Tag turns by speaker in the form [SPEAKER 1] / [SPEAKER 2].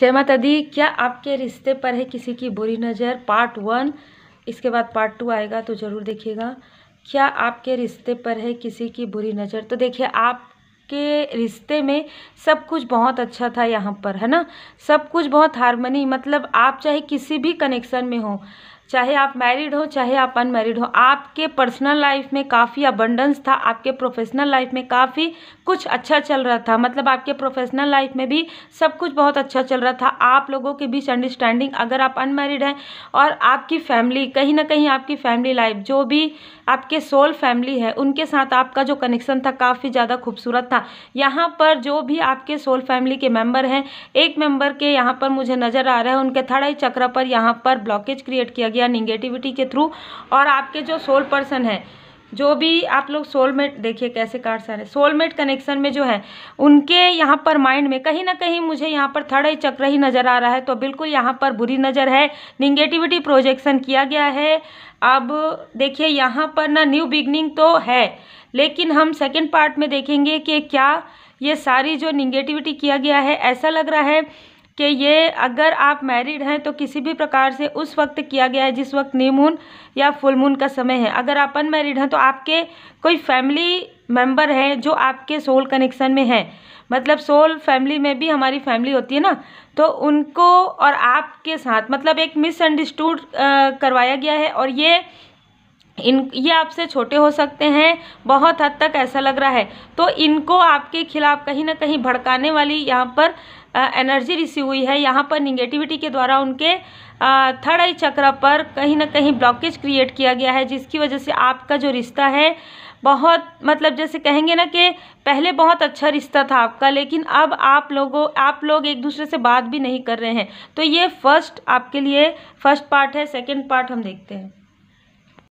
[SPEAKER 1] जय माता दी क्या आपके रिश्ते पर है किसी की बुरी नज़र पार्ट वन इसके बाद पार्ट टू आएगा तो ज़रूर देखिएगा क्या आपके रिश्ते पर है किसी की बुरी नज़र तो देखिए आप के रिश्ते में सब कुछ बहुत अच्छा था यहाँ पर है ना सब कुछ बहुत हारमोनी मतलब आप चाहे किसी भी कनेक्शन में हो चाहे आप मैरिड हो चाहे आप अनमैरिड हो आपके पर्सनल लाइफ में काफ़ी अबंडेंस था आपके प्रोफेशनल लाइफ में काफ़ी कुछ अच्छा चल रहा था मतलब आपके प्रोफेशनल लाइफ में भी सब कुछ बहुत अच्छा चल रहा था आप लोगों के बीच अंडरस्टैंडिंग अगर आप अनमैरिड हैं और आपकी फैमिली कहीं ना कहीं आपकी फैमिली लाइफ जो भी आपके सोल फैमिली है उनके साथ आपका जो कनेक्शन था काफ़ी ज़्यादा खूबसूरत था यहाँ पर जो भी आपके सोल फैमिली के मेम्बर हैं एक मेम्बर के यहाँ पर मुझे नज़र आ रहा है उनके थड़ाई चक्र पर यहाँ पर ब्लॉकेज क्रिएट किया गया गया निगेटिविटी के थ्रू और आपके जो सोल पर्सन है जो भी आप लोग सोलमेट देखिए कैसे कार्ड सारे सोलमेट कनेक्शन में जो है उनके यहाँ पर माइंड में कहीं ना कहीं मुझे यहाँ पर थर्ड आई चक्र ही नज़र आ रहा है तो बिल्कुल यहाँ पर बुरी नज़र है निगेटिविटी प्रोजेक्शन किया गया है अब देखिए यहाँ पर ना न्यू बिगनिंग तो है लेकिन हम सेकेंड पार्ट में देखेंगे कि क्या ये सारी जो निगेटिविटी किया गया है ऐसा लग रहा है कि ये अगर आप मैरिड हैं तो किसी भी प्रकार से उस वक्त किया गया है जिस वक्त न्यू मून या फुल मून का समय है अगर आप अनमेरिड हैं तो आपके कोई फैमिली मेंबर है जो आपके सोल कनेक्शन में है मतलब सोल फैमिली में भी हमारी फैमिली होती है ना तो उनको और आपके साथ मतलब एक मिसअंडरस्टूड करवाया गया है और ये इन ये आपसे छोटे हो सकते हैं बहुत हद तक ऐसा लग रहा है तो इनको आपके खिलाफ कहीं ना कहीं भड़काने वाली यहाँ पर एनर्जी रिसीव हुई है यहाँ पर निगेटिविटी के द्वारा उनके थर्ड आई चक्र पर कहीं ना कहीं ब्लॉकेज क्रिएट किया गया है जिसकी वजह से आपका जो रिश्ता है बहुत मतलब जैसे कहेंगे ना कि पहले बहुत अच्छा रिश्ता था आपका लेकिन अब आप लोगों आप लोग एक दूसरे से बात भी नहीं कर रहे हैं तो ये फर्स्ट आपके लिए फर्स्ट पार्ट है सेकेंड पार्ट हम देखते हैं